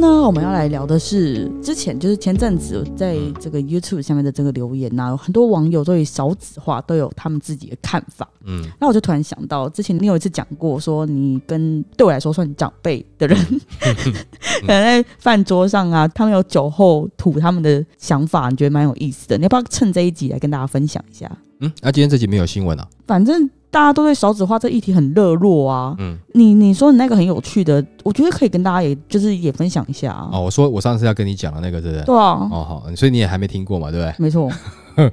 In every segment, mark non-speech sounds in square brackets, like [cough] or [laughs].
那我们要来聊的是，之前就是前阵子在这个 YouTube 下面的这个留言呐，很多网友对少子化都有他们自己的看法。嗯，那我就突然想到，之前你有一次讲过，说你跟对我来说算长辈的人，[laughs] 可能在饭桌上啊，他们有酒后吐他们的想法，你觉得蛮有意思的，你要不要趁这一集来跟大家分享一下？嗯，那今天这集没有新闻啊，反正。大家都对勺子化这议题很热络啊，嗯，你你说你那个很有趣的，我觉得可以跟大家也就是也分享一下啊。哦，我说我上次要跟你讲的那个对不对？对啊。哦好，所以你也还没听过嘛，对不对？没错。[laughs]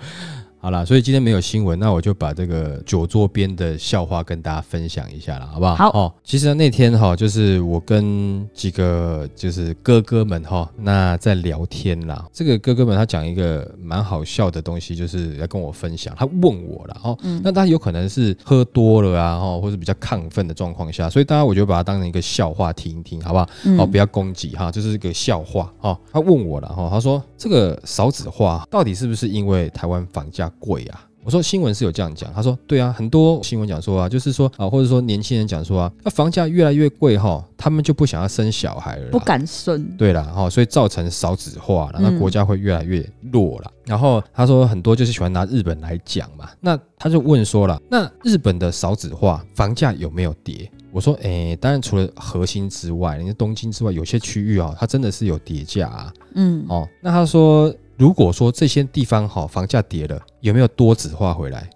好了，所以今天没有新闻，那我就把这个酒桌边的笑话跟大家分享一下了，好不好？好哦。其实那天哈，就是我跟几个就是哥哥们哈，那在聊天啦。这个哥哥们他讲一个蛮好笑的东西，就是要跟我分享。他问我了，哦，那他有可能是喝多了啊，哈，或者比较亢奋的状况下，所以大家我就把它当成一个笑话听一听，好不好？哦，不要攻击哈，就是一个笑话哦。他问我了，哈，他说这个少子化到底是不是因为台湾房价？贵啊！我说新闻是有这样讲，他说对啊，很多新闻讲说啊，就是说啊，或者说年轻人讲说啊，那房价越来越贵哈，他们就不想要生小孩了，不敢生，对啦，哈，所以造成少子化了，那国家会越来越弱了。然后他说很多就是喜欢拿日本来讲嘛，那他就问说了，那日本的少子化房价有没有跌？我说哎，当然除了核心之外，人家东京之外有些区域啊，它真的是有跌价啊，嗯，哦，那他说。如果说这些地方好房价跌了，有没有多子化回来？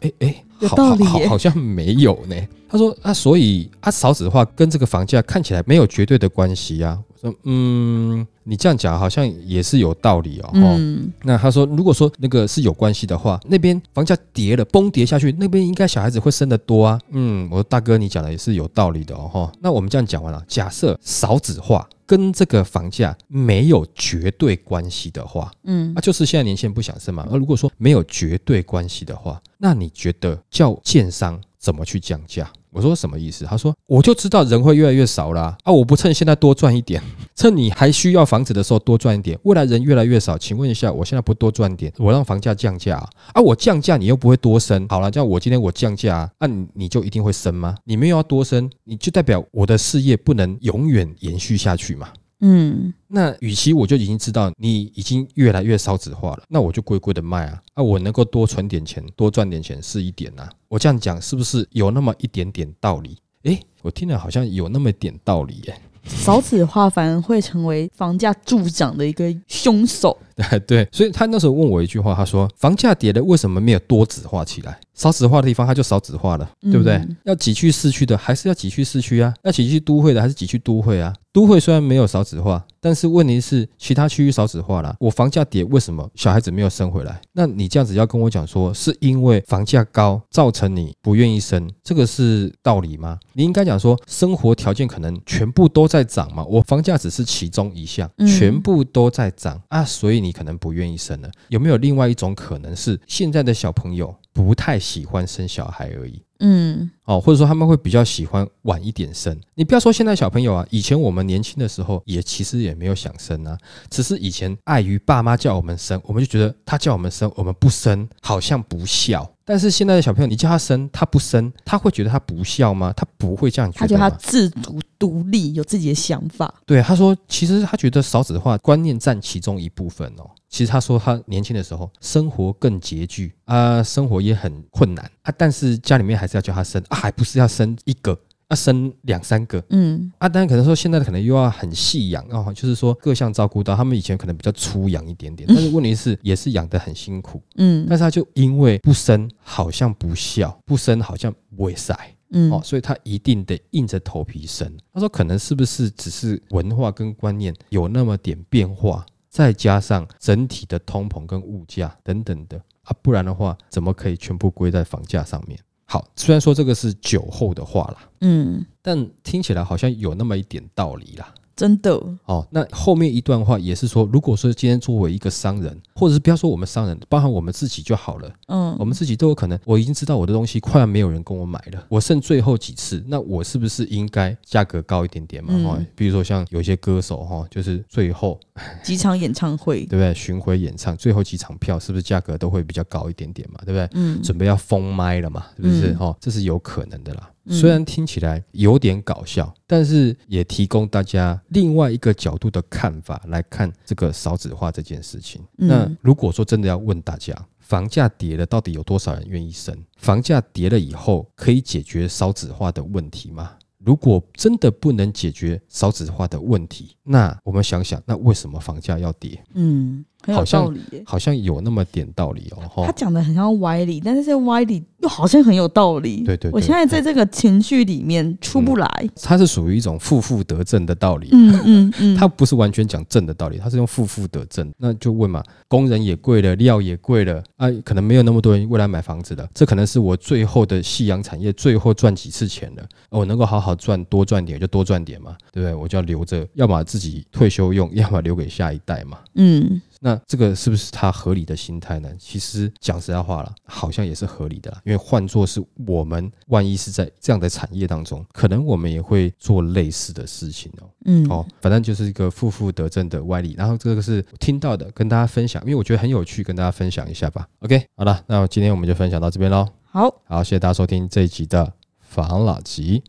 哎 [laughs] 哎，好好好像没有呢。他说啊，所以啊少子化跟这个房价看起来没有绝对的关系啊。我说嗯，你这样讲好像也是有道理哦。嗯。那他说如果说那个是有关系的话，那边房价跌了崩跌下去，那边应该小孩子会生的多啊。嗯，我说大哥你讲的也是有道理的哦。哈，那我们这样讲完了，假设少子化。跟这个房价没有绝对关系的话，嗯，那就是现在年轻人不想生嘛。而如果说没有绝对关系的话，那你觉得叫建商？怎么去降价？我说什么意思？他说我就知道人会越来越少啦啊！我不趁现在多赚一点，趁你还需要房子的时候多赚一点。未来人越来越少，请问一下，我现在不多赚点，我让房价降价啊？我降价你又不会多升。好了，叫我今天我降价，那你你就一定会升吗？你没有要多升，你就代表我的事业不能永远延续下去嘛？嗯，那与其我就已经知道你已经越来越少纸化了，那我就乖乖的卖啊，啊，我能够多存点钱，多赚点钱是一点啊，我这样讲是不是有那么一点点道理？诶，我听了好像有那么点道理哎。少子化反而会成为房价助长的一个凶手。对 [laughs] 对，所以他那时候问我一句话，他说：“房价跌了，为什么没有多子化起来？少子化的地方，他就少子化了，对不对？要挤去市区的，还是要挤去市区啊？要挤去都会的，还是挤去都会啊？都会虽然没有少子化，但是问题是其他区域少子化了，我房价跌，为什么小孩子没有生回来？那你这样子要跟我讲说，是因为房价高造成你不愿意生，这个是道理吗？你应该讲说，生活条件可能全部都在。”在涨嘛？我房价只是其中一项，全部都在涨啊，所以你可能不愿意生了。有没有另外一种可能是，现在的小朋友？不太喜欢生小孩而已，嗯，哦，或者说他们会比较喜欢晚一点生。你不要说现在小朋友啊，以前我们年轻的时候也其实也没有想生啊，只是以前碍于爸妈叫我们生，我们就觉得他叫我们生，我们不生好像不孝。但是现在的小朋友，你叫他生，他不生，他会觉得他不孝吗？他不会这样觉得。他觉得他自主独立，有自己的想法。对，他说，其实他觉得少子化观念占其中一部分哦。其实他说他年轻的时候生活更拮据啊，生活也很困难啊，但是家里面还是要叫他生啊，还不是要生一个啊，生两三个嗯啊，当然可能说现在的可能又要很细养啊，就是说各项照顾到他们以前可能比较粗养一点点，但是问题是也是养得很辛苦嗯，但是他就因为不生好像不孝，不生好像不会塞嗯哦，所以他一定得硬着头皮生。他说可能是不是只是文化跟观念有那么点变化？再加上整体的通膨跟物价等等的啊，不然的话怎么可以全部归在房价上面？好，虽然说这个是酒后的话啦，嗯，但听起来好像有那么一点道理啦。真的哦，那后面一段话也是说，如果说今天作为一个商人。或者是不要说我们商人，包含我们自己就好了。嗯，我们自己都有可能。我已经知道我的东西快要没有人跟我买了，我剩最后几次，那我是不是应该价格高一点点嘛？哈，比如说像有些歌手哈，就是最后几 [laughs] 场演唱会，对不对？巡回演唱最后几场票是不是价格都会比较高一点点嘛？对不对？嗯，准备要封麦了嘛？是不是？哈，这是有可能的啦。虽然听起来有点搞笑，但是也提供大家另外一个角度的看法来看这个少子化这件事情。那如果说真的要问大家，房价跌了，到底有多少人愿意生？房价跌了以后，可以解决少子化的问题吗？如果真的不能解决少子化的问题，那我们想想，那为什么房价要跌？嗯。好像好像有那么点道理哦。他讲的很像歪理，但是这歪理又好像很有道理。对对，我现在在这个情绪里面出不来。它是属于一种负负得正的道理。嗯嗯嗯，它不是完全讲正的道理，它是用负负得正。那就问嘛，工人也贵了，料也贵了，啊，可能没有那么多人未来买房子了。这可能是我最后的夕阳产业，最后赚几次钱了。我能够好好赚，多赚点就多赚点嘛，对不对？我就要留着，要么自己退休用，要么留给下一代嘛。嗯。那这个是不是他合理的心态呢？其实讲实在话了，好像也是合理的，因为换做是我们，万一是在这样的产业当中，可能我们也会做类似的事情哦。嗯，哦，反正就是一个负负得正的外力。然后这个是听到的，跟大家分享，因为我觉得很有趣，跟大家分享一下吧。OK，好了，那今天我们就分享到这边喽。好，好，谢谢大家收听这一集的房老吉，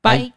拜。